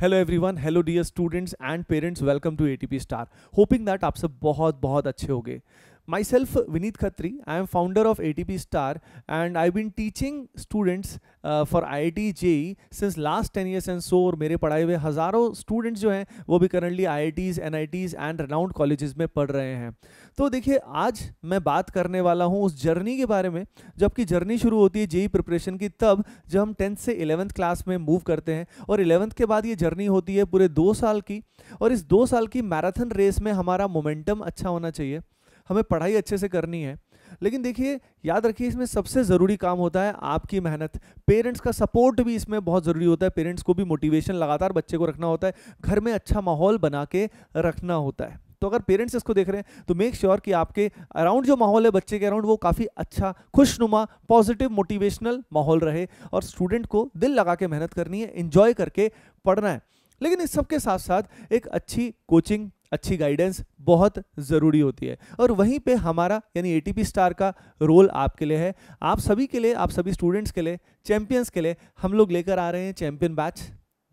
Hello everyone hello dear students and parents welcome to ATP star hoping that आप सब बहुत बहुत अच्छे होंगे myself Vineet Khatri I am founder of ATP Star and I've been teaching students uh, for IIT JE since last 10 years and so और मेरे पढ़ाए हुए हज़ारों स्टूडेंट्स जो हैं वो भी currently IITs NITs and renowned colleges में पढ़ रहे हैं तो देखिए आज मैं बात करने वाला हूँ उस जर्नी के बारे में जबकि जर्नी शुरू होती है जेई प्रिपरेशन e की तब जब हम टेंथ से इलेवंथ क्लास में मूव करते हैं और इलेवंथ के बाद ये जर्नी होती है पूरे दो साल की और इस दो साल की मैराथन रेस में हमारा मोमेंटम अच्छा होना चाहिए हमें पढ़ाई अच्छे से करनी है लेकिन देखिए याद रखिए इसमें सबसे ज़रूरी काम होता है आपकी मेहनत पेरेंट्स का सपोर्ट भी इसमें बहुत ज़रूरी होता है पेरेंट्स को भी मोटिवेशन लगातार बच्चे को रखना होता है घर में अच्छा माहौल बना के रखना होता है तो अगर पेरेंट्स इसको देख रहे हैं तो मेक श्योर sure कि आपके अराउंड जो माहौल है बच्चे के अराउंड वो काफ़ी अच्छा खुशनुमा पॉजिटिव मोटिवेशनल माहौल रहे और स्टूडेंट को दिल लगा के मेहनत करनी है इन्जॉय करके पढ़ना है लेकिन इस सब के साथ साथ एक अच्छी कोचिंग अच्छी गाइडेंस बहुत ज़रूरी होती है और वहीं पे हमारा यानी ए स्टार का रोल आपके लिए है आप सभी के लिए आप सभी स्टूडेंट्स के लिए चैम्पियंस के लिए हम लोग लेकर आ रहे हैं चैम्पियन बैच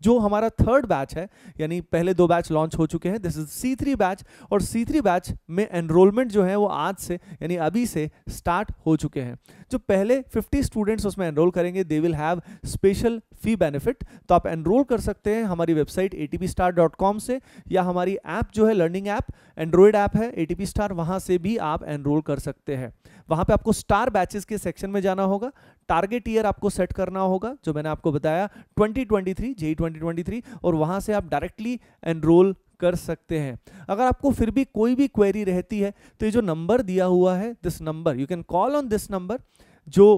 जो हमारा थर्ड बैच है यानी पहले दो बैच लॉन्च हो चुके हैं this is C three batch और सी थ्री बैच में एनरोलमेंट जो है वो आज से यानी अभी से स्टार्ट हो चुके हैं जो पहले 50 स्टूडेंट्स उसमें एनरोल करेंगे they will have special fee benefit तो आप एनरोल कर सकते हैं हमारी वेबसाइट ए से या हमारी ऐप जो है लर्निंग ऐप एंड्रॉयड ऐप है ए स्टार वहाँ से भी आप एनरोल कर सकते हैं वहां पे आपको स्टार बैचेस के सेक्शन में जाना होगा टारगेट ईयर आपको सेट करना होगा जो मैंने आपको बताया 2023 जेई ट्वेंटी और वहां से आप डायरेक्टली एनरोल कर सकते हैं अगर आपको फिर भी कोई भी क्वेरी रहती है तो ये जो नंबर दिया हुआ है this number you can call on this number जो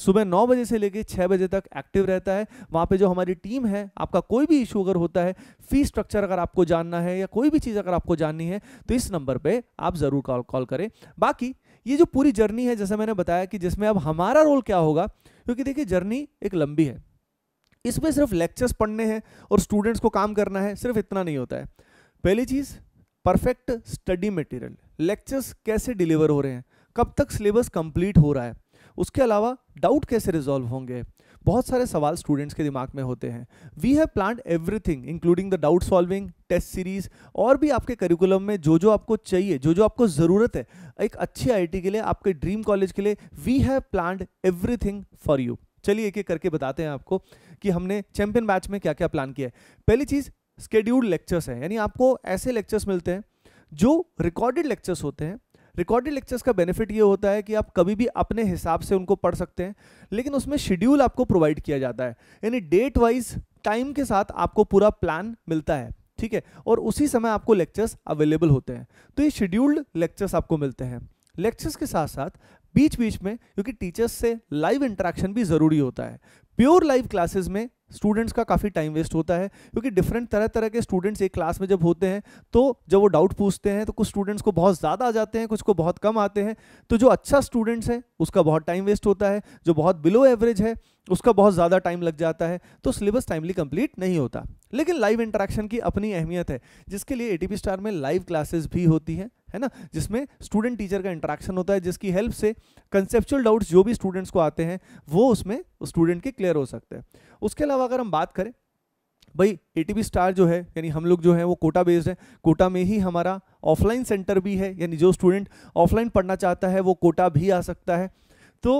सुबह नौ बजे से लेकर छः बजे तक एक्टिव रहता है वहाँ पे जो हमारी टीम है आपका कोई भी इशू अगर होता है फी स्ट्रक्चर अगर आपको जानना है या कोई भी चीज़ अगर आपको जाननी है तो इस नंबर पे आप ज़रूर कॉल कॉल करें बाकी ये जो पूरी जर्नी है जैसे मैंने बताया कि जिसमें अब हमारा रोल क्या होगा क्योंकि देखिए जर्नी एक लंबी है इसमें सिर्फ लेक्चर्स पढ़ने हैं और स्टूडेंट्स को काम करना है सिर्फ इतना नहीं होता है पहली चीज़ परफेक्ट स्टडी मटेरियल लेक्चर्स कैसे डिलीवर हो रहे हैं कब तक सिलेबस कंप्लीट हो रहा है उसके अलावा डाउट कैसे रिजॉल्व होंगे बहुत सारे सवाल स्टूडेंट्स के दिमाग में होते हैं we have plan everything including the doubt solving test series और भी आपके करिकुलम में जो जो आपको चाहिए जो जो आपको ज़रूरत है एक अच्छी आई के लिए आपके ड्रीम कॉलेज के लिए we have plan everything for you चलिए एक एक करके बताते हैं आपको कि हमने चैंपियन बैच में क्या क्या प्लान किया है पहली चीज़ स्केड्यूल्ड लेक्चर्स हैं यानी आपको ऐसे लेक्चर्स मिलते हैं जो रिकॉर्डेड लेक्चर्स होते हैं रिकॉर्डेड लेक्चर्स का बेनिफिट ये होता है कि आप कभी भी अपने हिसाब से उनको पढ़ सकते हैं लेकिन उसमें शेड्यूल आपको प्रोवाइड किया जाता है यानी डेट वाइज टाइम के साथ आपको पूरा प्लान मिलता है ठीक है और उसी समय आपको लेक्चर्स अवेलेबल होते हैं तो ये शेड्यूल्ड लेक्चर्स आपको मिलते हैं लेक्चर्स के साथ साथ बीच बीच में क्योंकि टीचर्स से लाइव इंटरेक्शन भी ज़रूरी होता है प्योर लाइव क्लासेस में स्टूडेंट्स का काफ़ी टाइम वेस्ट होता है क्योंकि डिफरेंट तरह तरह के स्टूडेंट्स एक क्लास में जब होते हैं तो जब वो डाउट पूछते हैं तो कुछ स्टूडेंट्स को बहुत ज़्यादा आ जाते हैं कुछ को बहुत कम आते हैं तो जो अच्छा स्टूडेंट्स है उसका बहुत टाइम वेस्ट होता है जो बहुत बिलो एवरेज है उसका बहुत ज़्यादा टाइम लग जाता है तो सिलेबस टाइमली कंप्लीट नहीं होता लेकिन लाइव इंटरेक्शन की अपनी अहमियत है जिसके लिए ए स्टार में लाइव क्लासेस भी होती हैं है ना जिसमें स्टूडेंट टीचर का इंटरेक्शन होता है जिसकी हेल्प से कंसेप्चुअल डाउट्स जो भी स्टूडेंट्स को आते हैं वो उसमें स्टूडेंट के क्लियर हो सकते हैं उसके अलावा अगर हम बात करें भाई ए स्टार जो है यानी हम लोग जो है वो कोटा बेस्ड है कोटा में ही हमारा ऑफलाइन सेंटर भी है यानी जो स्टूडेंट ऑफलाइन पढ़ना चाहता है वो कोटा भी आ सकता है तो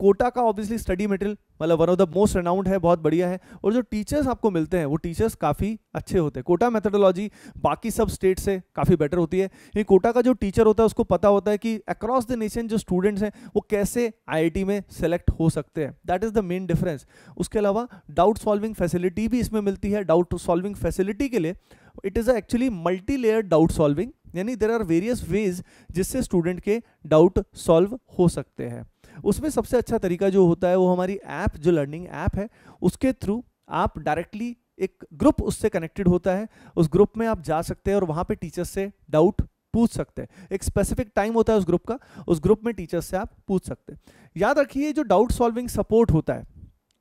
कोटा का ऑब्वियसली स्टडी मटेरियल मतलब one of the most renowned है बहुत बढ़िया है और जो टीचर्स आपको मिलते हैं वो टीचर्स काफ़ी अच्छे होते हैं कोटा मेथडोलॉजी बाकी सब स्टेट से काफ़ी बेटर होती है ये कोटा का जो टीचर होता है उसको पता होता है कि अक्रॉस द नेशन जो स्टूडेंट्स हैं वो कैसे आई में सेलेक्ट हो सकते हैं that is the main difference उसके अलावा डाउट सॉल्विंग फैसिलिटी भी इसमें मिलती है डाउट सॉल्विंग फैसिलिटी के लिए it is actually multi layer doubt solving यानी देर आर वेरियस वेज जिससे स्टूडेंट के डाउट सॉल्व हो सकते हैं उसमें सबसे अच्छा तरीका जो होता है वो हमारी ऐप जो लर्निंग ऐप है उसके थ्रू आप डायरेक्टली एक ग्रुप उससे कनेक्टेड होता है उस ग्रुप में आप जा सकते हैं और वहाँ पे टीचर्स से डाउट पूछ सकते हैं एक स्पेसिफिक टाइम होता है उस ग्रुप का उस ग्रुप में टीचर्स से आप पूछ सकते हैं याद रखिए जो डाउट सॉल्विंग सपोर्ट होता है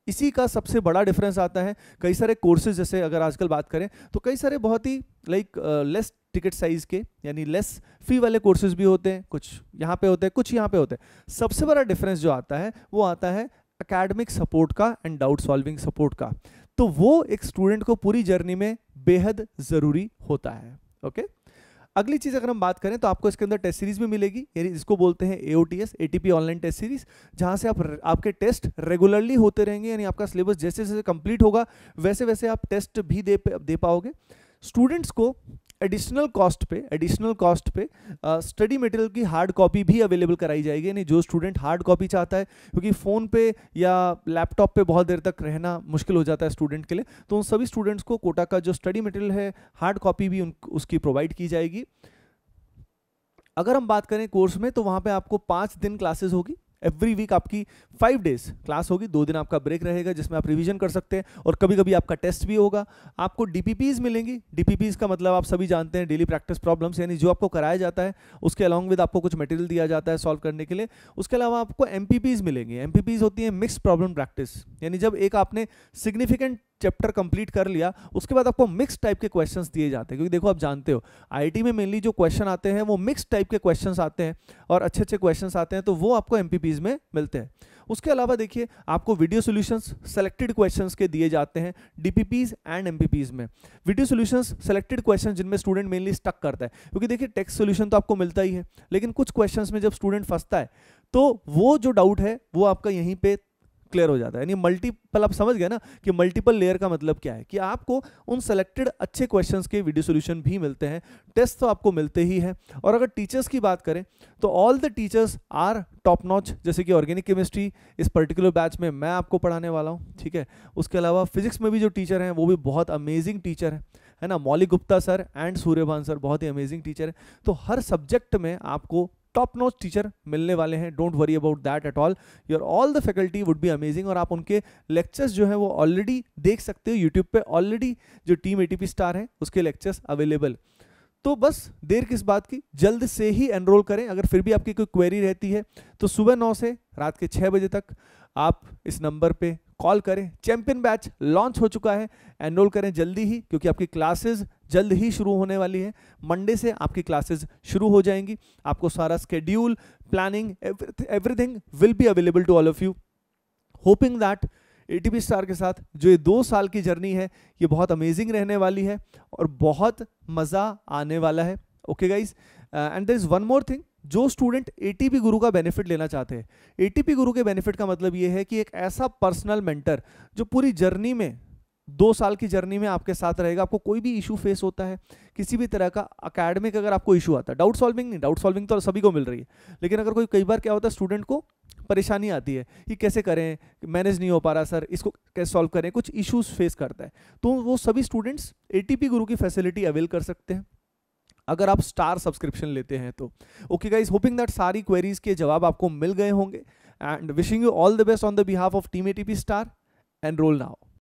इसी का सबसे बड़ा डिफरेंस आता है कई सारे कोर्सेज जैसे अगर आजकल बात करें तो कई सारे बहुत ही लाइक लेस टिकट साइज के यानी लेस फी वाले कोर्सेज भी होते हैं कुछ यहाँ पे होते हैं कुछ यहाँ पे होते हैं सबसे बड़ा डिफरेंस जो आता है वो आता है अकेडमिक सपोर्ट का एंड डाउट सॉल्विंग सपोर्ट का तो वो एक स्टूडेंट को पूरी जर्नी में बेहद ज़रूरी होता है ओके okay? अगली चीज़ अगर हम बात करें तो आपको इसके अंदर टेस्ट सीरीज भी मिलेगी इसको बोलते हैं A O T S A T P online test series जहां से आप आपके टेस्ट रेगुलरली होते रहेंगे यानी आपका सिलेबस जैसे जैसे कंप्लीट होगा वैसे वैसे आप टेस्ट भी दे दे पाओगे स्टूडेंट्स को एडिशनल कॉस्ट पे एडिशनल कॉस्ट पे स्टडी मटेरियल की हार्ड कॉपी भी अवेलेबल कराई जाएगी यानी जो स्टूडेंट हार्ड कॉपी चाहता है क्योंकि फ़ोन पे या लैपटॉप पे बहुत देर तक रहना मुश्किल हो जाता है स्टूडेंट के लिए तो उन सभी स्टूडेंट्स को कोटा का जो स्टडी मटेरियल है हार्ड कॉपी भी उन उसकी प्रोवाइड की जाएगी अगर हम बात करें कोर्स में तो वहाँ पर आपको पाँच दिन क्लासेज होगी एवरी वीक आपकी फाइव डेज क्लास होगी दो दिन आपका ब्रेक रहेगा जिसमें आप रिवीजन कर सकते हैं और कभी कभी आपका टेस्ट भी होगा आपको डीपीपीज मिलेंगी डीपीपीज का मतलब आप सभी जानते हैं डेली प्रैक्टिस प्रॉब्लम्स यानी जो आपको कराया जाता है उसके अलॉन्ग विद आपको कुछ मटेरियल दिया जाता है सॉल्व करने के लिए उसके अलावा आपको एम मिलेंगी एम होती हैं मिक्स प्रॉब्लम प्रैक्टिस यानी जब एक आपने सिग्निफिकेंट चैप्टर कंप्लीट कर लिया उसके बाद आपको मिक्स टाइप के क्वेश्चन दिए जाते हैं क्योंकि देखो आप जानते हो आई में मेनली जो क्वेश्चन आते हैं वो मिक्स टाइप के क्वेश्चन आते हैं और अच्छे अच्छे क्वेश्चन आते हैं तो वो आपको एम में मिलते हैं उसके अलावा देखिए आपको वीडियो सोल्यूशंस सेलेक्टेड क्वेश्चंस के दिए जाते हैं डीपीपीज एंड एम में वीडियो सोल्यूशंस सेलेक्टेड क्वेश्चन जिनमें स्टूडेंट मेनली स्टक करता है क्योंकि देखिए टेक्स सोल्यूशन तो आपको मिलता ही है लेकिन कुछ क्वेश्चंस में जब स्टूडेंट फंसता है तो वो जो डाउट है वो आपका यहीं पे क्लियर हो जाता है यानी मल्टीपल आप समझ गए ना कि मल्टीपल लेयर का मतलब क्या है कि आपको उन सेलेक्टेड अच्छे क्वेश्चंस के वीडियो सॉल्यूशन भी मिलते हैं टेस्ट तो आपको मिलते ही हैं और अगर टीचर्स की बात करें तो all the teachers are top notch जैसे कि ऑर्गेनिक केमिस्ट्री इस पर्टिकुलर बैच में मैं आपको पढ़ाने वाला हूँ ठीक है उसके अलावा फिजिक्स में भी जो टीचर हैं वो भी बहुत अमेजिंग टीचर हैं है ना Maulik Gupta sir and Suryabhan sir बहुत ही अमेजिंग टीचर है तो हर सब्जेक्ट में आपको टॉप नोच टीचर मिलने वाले हैं don't worry about that at all your all the faculty would be amazing और आप उनके लेक्चर्स जो है वो ऑलरेडी देख सकते हो यूट्यूब पे ऑलरेडी जो टीम ए स्टार है उसके लेक्चर्स अवेलेबल तो बस देर किस बात की जल्द से ही एनरोल करें अगर फिर भी आपकी कोई क्वेरी रहती है तो सुबह नौ से रात के छः बजे तक आप इस नंबर पे कॉल करें चैंपियन बैच लॉन्च हो चुका है एनरोल करें जल्दी ही क्योंकि आपकी क्लासेस जल्द ही शुरू होने वाली है मंडे से आपकी क्लासेस शुरू हो जाएंगी आपको सारा schedule planning everything will be available to all of you hoping that A star के साथ जो ये दो साल की जर्नी है ये बहुत अमेजिंग रहने वाली है और बहुत मज़ा आने वाला है okay guys and there is one more thing जो स्टूडेंट ए गुरु का बेनिफिट लेना चाहते हैं ए गुरु के बेनिफिट का मतलब ये है कि एक ऐसा पर्सनल मेंटर जो पूरी जर्नी में दो साल की जर्नी में आपके साथ रहेगा आपको कोई भी इशू फेस होता है किसी भी तरह का अकेडमिक अगर आपको इशू आता है डाउट सॉल्विंग नहीं डाउट सॉल्विंग तो सभी को मिल रही है लेकिन अगर कोई कई बार क्या होता है स्टूडेंट को परेशानी आती है कि कैसे करें मैनेज नहीं हो पा रहा सर इसको कैसे सॉल्व करें कुछ इशूज़ फेस करता है तो वो सभी स्टूडेंट्स ए गुरु की फैसिलिटी अवेल कर सकते हैं अगर आप स्टार सब्सक्रिप्शन लेते हैं तो ओके गाइज होपिंग दैट सारी क्वेरीज के जवाब आपको मिल गए होंगे and wishing you all the best on the behalf of team A star enrol now